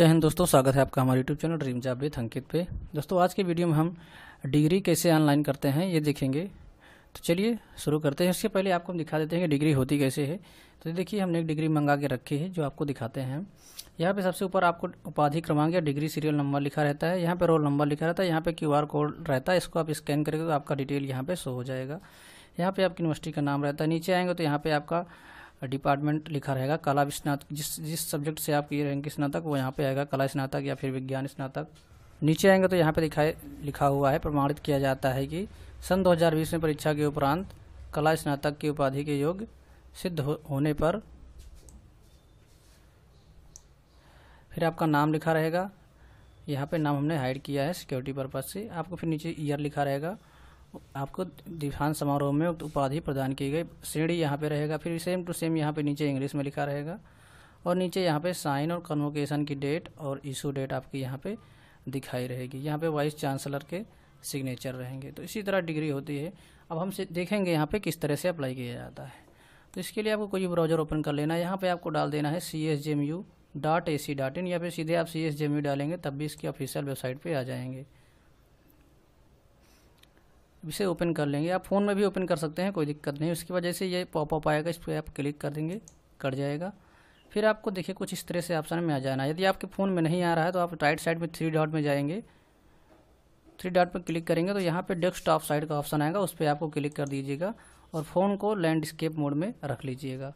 जय हिंद दोस्तों स्वागत है आपका हमारे YouTube channel dream job with Ankit पे दोस्तों आज के वीडियो में हम डिग्री कैसे ऑनलाइन करते हैं ये देखेंगे तो चलिए शुरू करते हैं उसके पहले आपको हम दिखा देते हैं कि डिग्री होती कैसे है तो देखिए हमने एक डिग्री मंगा के रखी है जो आपको दिखाते हैं यहाँ पर सबसे ऊपर आपको उपाधि क्रमांक या डिग्री सीरियल नंबर लिखा रहता है यहाँ पर रोल नंबर लिखा रहता है यहाँ पर क्यू कोड रहता है इसको आप स्कैन करेंगे तो आपका डिटेल यहाँ पर शो हो जाएगा यहाँ पर आपकी यूनिवर्सिटी का नाम रहता है नीचे आएंगे तो यहाँ पर आपका डिपार्टमेंट लिखा रहेगा कला स्नातक जिस जिस सब्जेक्ट से आपकी रैंक स्नातक वो यहाँ पे आएगा कला स्नातक या फिर विज्ञान स्नातक नीचे आएंगे तो यहाँ पे दिखाए लिखा हुआ है प्रमाणित किया जाता है कि सन 2020 में परीक्षा के उपरांत कला स्नातक की उपाधि के योग्य सिद्ध हो, होने पर फिर आपका नाम लिखा रहेगा यहाँ पे नाम हमने हाइड किया है सिक्योरिटी पर्पज़ से आपको फिर नीचे ईयर लिखा रहेगा आपको दीक्षांत समारोह में उपाधि प्रदान की गई श्रेणी यहाँ पे रहेगा फिर सेम टू सेम यहाँ पे नीचे इंग्लिश में लिखा रहेगा और नीचे यहाँ पे साइन और कन्वोकेशन की डेट और इशू डेट आपकी यहाँ पे दिखाई रहेगी यहाँ पे वाइस चांसलर के सिग्नेचर रहेंगे तो इसी तरह डिग्री होती है अब हम देखेंगे यहाँ पर किस तरह से अप्लाई किया जाता है तो इसके लिए आपको कोई ब्राउज़र ओपन कर लेना है यहाँ पर आपको डाल देना है C S J M U dot A C dot in या फिर सीधे आप C S J M U डालेंगे तब भी इसकी ऑफिशियल वेबसाइट पर आ जाएंगे इसे ओपन कर लेंगे आप फ़ोन में भी ओपन कर सकते हैं कोई दिक्कत नहीं उसकी वजह से ये पॉपअप आएगा इस पर आप क्लिक कर देंगे कट जाएगा फिर आपको देखिए कुछ इस तरह से ऑप्शन में आ जाना है यदि आपके फ़ोन में नहीं आ रहा है तो आप राइट साइड में थ्री डॉट में जाएंगे थ्री डॉट पर क्लिक करेंगे तो यहाँ डेस्क टॉप साइड का ऑप्शन आएगा उस पर आपको क्लिक कर दीजिएगा और फ़ोन को लैंडस्केप मोड में रख लीजिएगा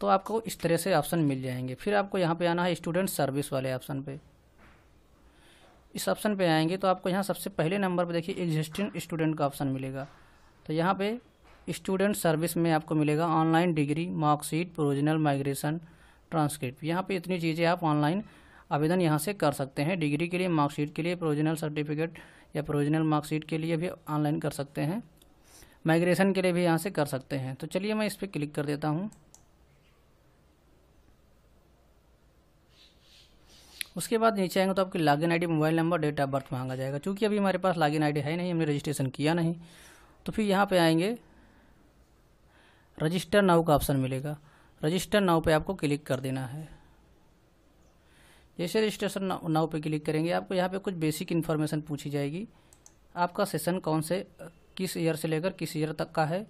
तो आपको इस तरह से ऑप्शन मिल जाएंगे फिर आपको यहाँ पे आना है स्टूडेंट सर्विस वाले ऑप्शन पे इस ऑप्शन पे आएंगे तो आपको यहाँ सबसे पहले नंबर पर देखिए एग्जिस्टिंग स्टूडेंट का ऑप्शन मिलेगा तो यहाँ पे स्टूडेंट सर्विस में आपको मिलेगा online degree marksheet provisional migration transcript यहाँ पे इतनी चीज़ें आप ऑनलाइन आवेदन यहाँ से कर सकते हैं डिग्री के लिए मार्कशीट के लिए प्रोविजनल सर्टिफिकेट या प्रोविजनल मार्कशीट के लिए भी ऑनलाइन कर सकते हैं माइग्रेशन के लिए भी यहाँ से कर सकते हैं तो चलिए मैं इस पर क्लिक कर देता हूँ उसके बाद नीचे आएंगे तो आपकी log in mobile number date of birth मांगा जाएगा चूँकि अभी हमारे पास लॉग इन है नहीं हमने रजिस्ट्रेशन किया नहीं तो फिर यहाँ पर आएंगे रजिस्टर नाउ का ऑप्शन मिलेगा रजिस्टर नाउ पे आपको क्लिक कर देना है जैसे रजिस्ट्रेशन नाउ पे क्लिक करेंगे आपको यहाँ पे कुछ बेसिक इन्फॉर्मेशन पूछी जाएगी आपका सेशन कौन से किस ईयर से लेकर किस ईयर तक का है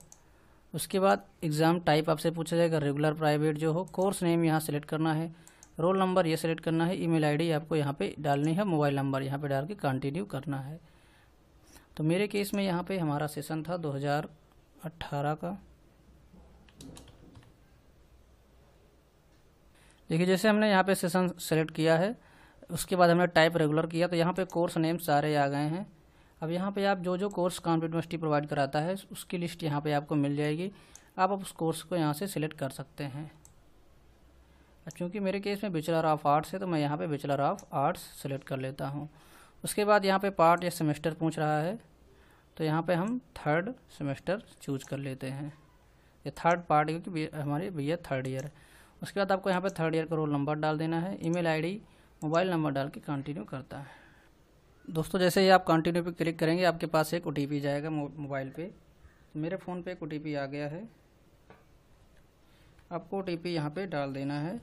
उसके बाद एग्ज़ाम टाइप आपसे पूछा जाएगा रेगुलर प्राइवेट जो हो कोर्स नेम यहाँ सेलेक्ट करना है रोल नंबर ये सेलेक्ट करना है ईमेल आईडी आपको यहाँ पे डालनी है मोबाइल नंबर यहाँ पे डाल के कंटिन्यू करना है तो मेरे केस में यहाँ पे हमारा सेशन था 2018 का देखिए जैसे हमने यहाँ पे सेशन सेलेक्ट किया है उसके बाद हमने टाइप रेगुलर किया तो यहाँ पे कोर्स नेम सारे आ गए हैं अब यहाँ पे आप जो जो कोर्स कानपुर यूनिवर्सिटी प्रोवाइड कराता है उसकी लिस्ट यहाँ पे आपको मिल जाएगी आप उस कोर्स को यहाँ से सिलेक्ट कर सकते हैं चूँकि मेरे केस में बेचलर ऑफ आर्ट्स है तो मैं यहाँ पे बैचलर ऑफ आर्ट्स सेलेक्ट कर लेता हूँ उसके बाद यहाँ पे पार्ट या सेमेस्टर पूछ रहा है तो यहाँ पे हम थर्ड सेमेस्टर चूज कर लेते हैं ये थर्ड पार्ट क्योंकि हमारी बी थर्ड ईयर है उसके बाद आपको यहाँ पे थर्ड ईयर का रोल नंबर डाल देना है ईमेल आईडी मोबाइल नंबर डाल के कंटिन्यू करता है दोस्तों जैसे ही आप कंटिन्यू पे क्लिक करेंगे आपके पास एक ओ जाएगा मोबाइल पे मेरे फ़ोन पे एक ओ आ गया है आपको ओ टी पी यहाँ पर डाल देना है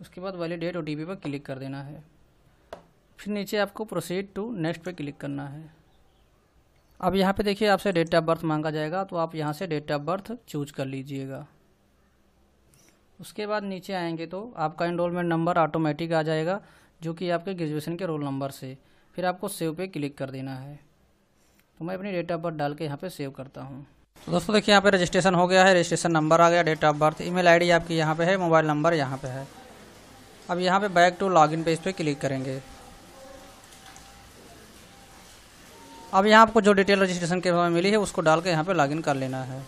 उसके बाद वैलिडेट ओ पर क्लिक कर देना है फिर नीचे आपको प्रोसीड टू नेक्स्ट पे क्लिक करना है अब यहाँ पे देखिए आपसे डेट ऑफ बर्थ मांगा जाएगा तो आप यहाँ से डेट ऑफ बर्थ चूज कर लीजिएगा उसके बाद नीचे आएंगे तो आपका इनरोलमेंट नंबर ऑटोमेटिक आ जाएगा जो कि आपके ग्रेजुएशन के रोल नंबर से फिर आपको सेव पे क्लिक कर देना है तो मैं अपनी डेट ऑफ बर्थ डाल के यहाँ पर सेव करता हूँ तो दोस्तों देखिए यहाँ पर रजिस्ट्रेशन हो गया है रजिस्ट्रेशन नंबर आ गया date of birth email आपकी यहाँ पर है मोबाइल नंबर यहाँ पर है अब यहाँ पे बैक टू लॉगिन पेज पे क्लिक करेंगे अब यहाँ आपको जो डिटेल रजिस्ट्रेशन के बारे में मिली है उसको डाल के यहाँ पे लॉगिन कर लेना है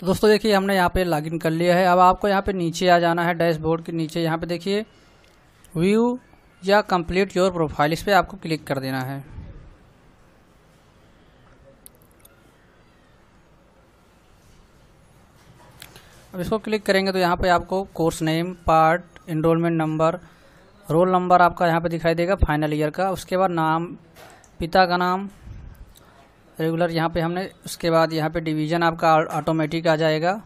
तो दोस्तों देखिए हमने यहाँ पे लॉगिन कर लिया है अब आपको यहाँ पे नीचे आ जाना है डैशबोर्ड के नीचे यहाँ पे देखिए व्यू या कंप्लीट योर प्रोफाइल इस पर आपको क्लिक कर देना है अब इसको क्लिक करेंगे तो यहाँ पे आपको course name part enrolment number roll number आपका यहाँ पे दिखाई देगा फाइनल ईयर का उसके बाद नाम पिता का नाम रेगुलर यहाँ पे हमने उसके बाद यहाँ पे डिवीज़न आपका ऑटोमेटिक आ जाएगा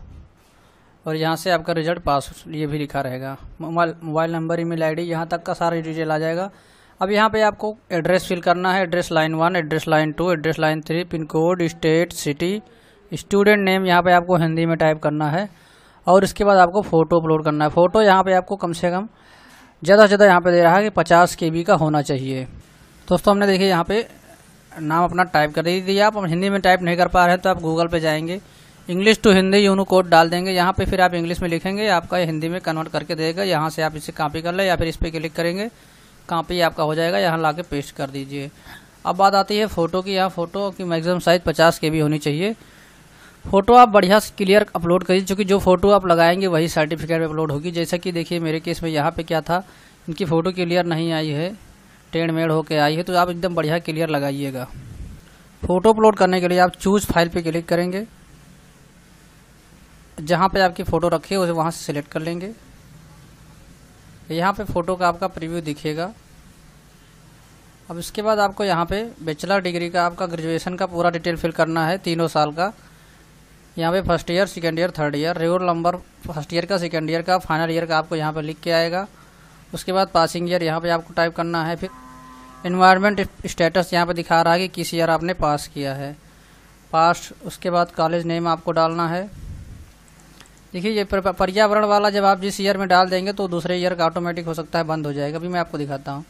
और यहाँ से आपका रिजल्ट पास ये भी लिखा रहेगा mobile mobile number email ID यहाँ तक का सारा डिटेल आ जाएगा अब यहाँ पे आपको एड्रेस फिल करना है address line one address line two address line three pin code state city student name यहाँ पे आपको हिंदी में टाइप करना है और इसके बाद आपको फ़ोटो अपलोड करना है फ़ोटो यहाँ पे आपको कम से कम ज़्यादा से ज़्यादा यहाँ पे दे रहा है कि 50 के का होना चाहिए दोस्तों हमने देखिए यहाँ पे नाम अपना टाइप कर दीजिए आप हम हिंदी में टाइप नहीं कर पा रहे तो आप गूगल पर जाएंगे English to Hindi unicode डाल देंगे यहाँ पे फिर आप इंग्लिश में लिखेंगे आपका हिंदी में कन्वर्ट करके देगा यहाँ से आप इसे कॉपी कर लें या फिर इस पर क्लिक करेंगे कॉपी आपका हो जाएगा यहाँ ला पेस्ट कर दीजिए अब बात आती है फ़ोटो की यहाँ फ़ोटो की मैक्सिमम साइज़ पचास के होनी चाहिए फोटो आप बढ़िया से क्लियर अपलोड करिए क्योंकि जो फोटो आप लगाएंगे वही सर्टिफिकेट में अपलोड होगी जैसा कि देखिए मेरे केस में यहाँ पे क्या था इनकी फ़ोटो क्लियर नहीं आई है टेढ़ मेढ़ होकर आई है तो आप एकदम बढ़िया क्लियर लगाइएगा फ़ोटो अपलोड करने के लिए आप चूज़ फाइल पर क्लिक करेंगे जहाँ पर आपकी फ़ोटो रखी है उसे वहाँ से सिलेक्ट कर लेंगे यहाँ पर फ़ोटो का आपका प्रिव्यू दिखेगा अब इसके बाद आपको यहाँ पे बैचलर डिग्री का आपका ग्रेजुएशन का पूरा डिटेल फिल करना है तीनों साल का यहाँ पे first year second year third year regular number first year का सेकेंड ईयर का फाइनल ईयर का आपको यहाँ पे लिख के आएगा उसके बाद पासिंग ईयर यहाँ पे आपको टाइप करना है फिर इन्वायरमेंट स्टेटस यहाँ पे दिखा रहा है कि किस ईयर आपने पास किया है पास उसके बाद कॉलेज नेम आपको डालना है देखिए ये पर्यावरण वाला जब आप जिस ईयर में डाल देंगे तो दूसरे ईयर का ऑटोमेटिक हो सकता है बंद हो जाएगा अभी मैं आपको दिखाता हूँ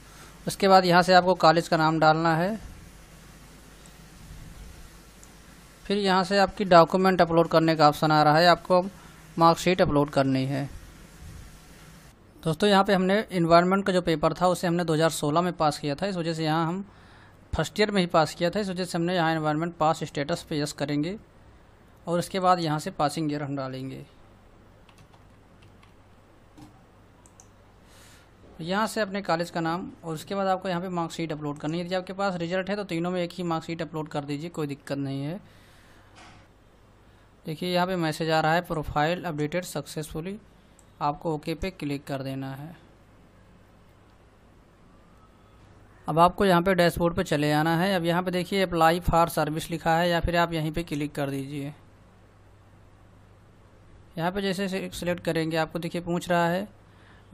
उसके बाद यहाँ से आपको कॉलेज का नाम डालना है फिर यहाँ से आपकी डॉक्यूमेंट अपलोड करने का ऑप्शन आ रहा है आपको मार्कशीट अपलोड करनी है दोस्तों यहाँ पे हमने इन्वायरमेंट का जो पेपर था उसे हमने 2016 में पास किया था इस वजह से यहाँ हम फर्स्ट ईयर में ही पास किया था इस वजह से हमने यहाँ इन्वायरमेंट पास स्टेटस पे यस करेंगे और इसके बाद यहाँ से पासिंग ईयर हम डालेंगे यहाँ से अपने कॉलेज का नाम और उसके बाद आपको यहाँ पे मार्कशीट अपलोड करनी है यदि आपके पास रिजल्ट है तो तीनों में एक ही मार्कशीट अपलोड कर दीजिए कोई दिक्कत नहीं है देखिए यहाँ पे मैसेज आ रहा है प्रोफाइल अपडेटेड सक्सेसफुली आपको ओके पे क्लिक कर देना है अब आपको यहाँ पे डैशबोर्ड पे चले आना है अब यहाँ पे देखिए अप्लाई फॉर सर्विस लिखा है या फिर आप यहीं पे क्लिक कर दीजिए यहाँ पे जैसे सिलेक्ट करेंगे आपको देखिए पूछ रहा है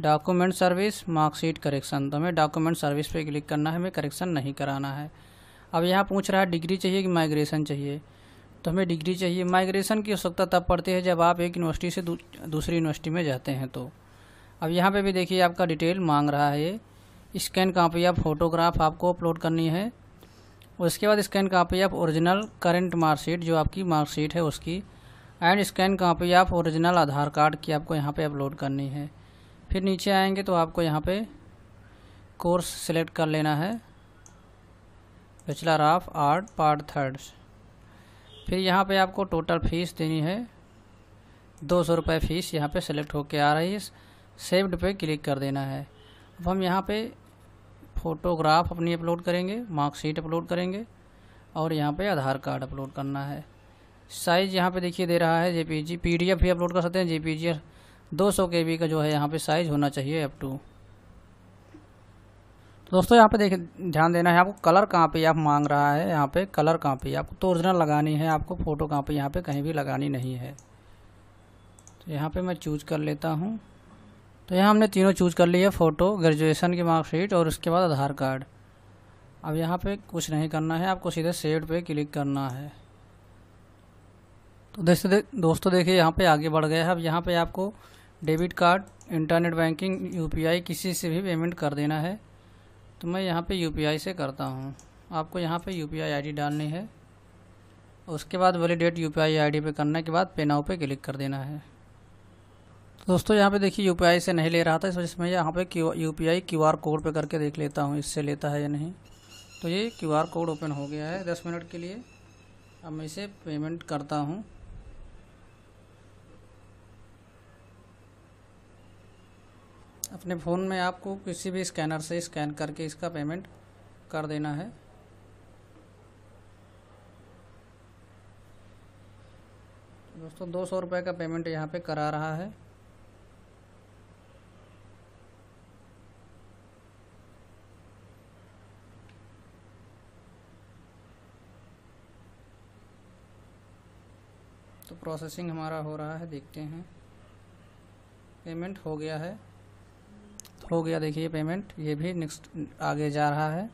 डॉक्यूमेंट सर्विस मार्कशीट करेक्शन तो हमें डॉक्यूमेंट सर्विस पे क्लिक करना है हमें करेक्शन नहीं कराना है अब यहाँ पूछ रहा है डिग्री चाहिए कि माइग्रेशन चाहिए तो हमें डिग्री चाहिए माइग्रेशन की आवश्यकता तब पड़ती है जब आप एक यूनिवर्सिटी से दू, दूसरी यूनिवर्सिटी में जाते हैं तो अब यहाँ पे भी देखिए आपका डिटेल मांग रहा है ये स्कैन कापी या फोटोग्राफ आपको अपलोड करनी है उसके बाद scan copy of original current marksheet जो आपकी मार्कशीट है उसकी and scan copy of original Aadhaar card की आपको यहाँ पे अपलोड करनी है फिर नीचे आएंगे तो आपको यहाँ पे कोर्स सेलेक्ट कर लेना है bachelor of art part thirds फिर यहाँ पे आपको टोटल फ़ीस देनी है दो सौ रुपये फ़ीस यहाँ पे सेलेक्ट होके आ रही है सेव्ड पे क्लिक कर देना है अब हम यहाँ पे फ़ोटोग्राफ अपनी अपलोड करेंगे मार्कशीट अपलोड करेंगे और यहाँ पे आधार कार्ड अपलोड करना है साइज़ यहाँ पे देखिए दे रहा है जे पी भी अपलोड कर सकते हैं जे पी केबी का जो है यहाँ पर साइज़ होना चाहिए अप टू तो दोस्तों यहाँ पे देख ध्यान देना है आपको कलर कहाँ पे आप मांग रहा है यहाँ पे कलर कहाँ पे आपको तो ओरिजिनल लगानी है आपको फ़ोटो कहाँ पे यहाँ पे कहीं भी लगानी नहीं है तो यहाँ पे मैं चूज कर लेता हूँ तो यहाँ हमने तीनों चूज कर है फ़ोटो ग्रेजुएशन की मार्कशीट और उसके बाद आधार कार्ड अब यहाँ पर कुछ नहीं करना है आपको सीधे सेट पे क्लिक करना है तो जैसे दे, दोस्तों देखिए यहाँ पर आगे बढ़ गया है अब यहाँ पर आपको डेबिट कार्ड इंटरनेट बैंकिंग यू किसी से भी पेमेंट कर देना है तो मैं यहाँ पे यूपीआई से करता हूँ आपको यहाँ पे यूपीआई आईडी डालनी है उसके बाद वैलिडेट यूपीआई आईडी पे करने के बाद पे पे क्लिक कर देना है तो दोस्तों यहाँ पे देखिए यूपीआई से नहीं ले रहा था इस वजह से मैं यहाँ पे क्यू यू कोड पे करके देख लेता हूँ इससे लेता है या नहीं तो ये क्यू कोड ओपन हो गया है दस मिनट के लिए अब मैं इसे पेमेंट करता हूँ अपने फ़ोन में आपको किसी भी स्कैनर से स्कैन करके इसका पेमेंट कर देना है दोस्तों दो सौ रुपये का पेमेंट यहाँ पे करा रहा है तो प्रोसेसिंग हमारा हो रहा है देखते हैं पेमेंट हो गया है हो गया देखिए पेमेंट ये भी नेक्स्ट आगे जा रहा है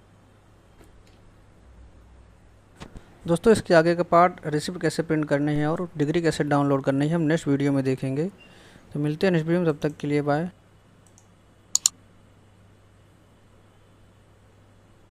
दोस्तों इसके आगे का पार्ट रिसिप्ट कैसे प्रिंट करनी है और डिग्री कैसे डाउनलोड करनी है हम नेक्स्ट वीडियो में देखेंगे तो मिलते हैं नेक्स्ट वीडियो में तब तक के लिए बाय